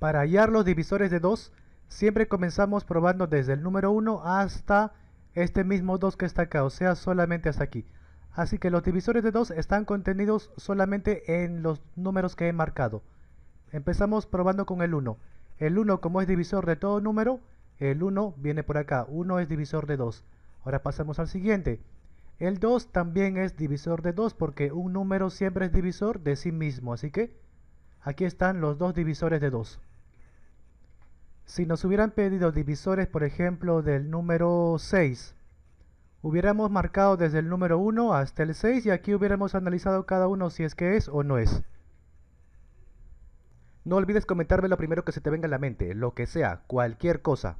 Para hallar los divisores de 2, siempre comenzamos probando desde el número 1 hasta este mismo 2 que está acá, o sea, solamente hasta aquí. Así que los divisores de 2 están contenidos solamente en los números que he marcado. Empezamos probando con el 1. El 1 como es divisor de todo número, el 1 viene por acá, 1 es divisor de 2. Ahora pasamos al siguiente. El 2 también es divisor de 2 porque un número siempre es divisor de sí mismo, así que aquí están los dos divisores de 2. Si nos hubieran pedido divisores, por ejemplo, del número 6, hubiéramos marcado desde el número 1 hasta el 6 y aquí hubiéramos analizado cada uno si es que es o no es. No olvides comentarme lo primero que se te venga a la mente, lo que sea, cualquier cosa.